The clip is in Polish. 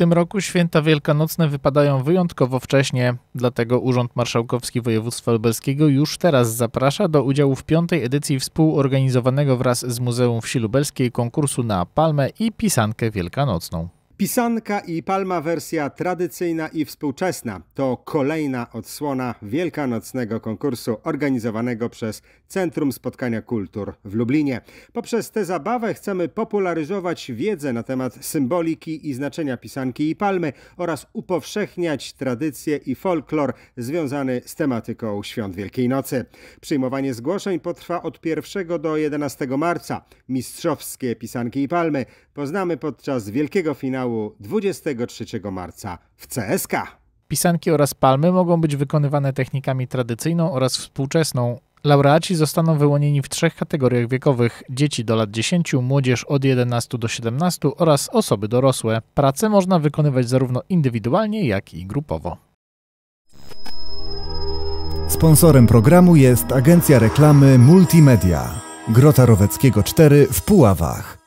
tym roku święta wielkanocne wypadają wyjątkowo wcześnie, dlatego Urząd Marszałkowski Województwa Lubelskiego już teraz zaprasza do udziału w piątej edycji współorganizowanego wraz z Muzeum Wsi Lubelskiej konkursu na palmę i pisankę wielkanocną. Pisanka i palma wersja tradycyjna i współczesna to kolejna odsłona wielkanocnego konkursu organizowanego przez Centrum Spotkania Kultur w Lublinie. Poprzez tę zabawę chcemy popularyzować wiedzę na temat symboliki i znaczenia pisanki i palmy oraz upowszechniać tradycje i folklor związany z tematyką Świąt Wielkiej Nocy. Przyjmowanie zgłoszeń potrwa od 1 do 11 marca. Mistrzowskie pisanki i palmy poznamy podczas wielkiego finału 23 marca w CSK. Pisanki oraz palmy mogą być wykonywane technikami tradycyjną oraz współczesną. Laureaci zostaną wyłonieni w trzech kategoriach wiekowych: dzieci do lat 10, młodzież od 11 do 17 oraz osoby dorosłe. Prace można wykonywać zarówno indywidualnie, jak i grupowo. Sponsorem programu jest agencja reklamy Multimedia Grota Roweckiego 4 w Puławach.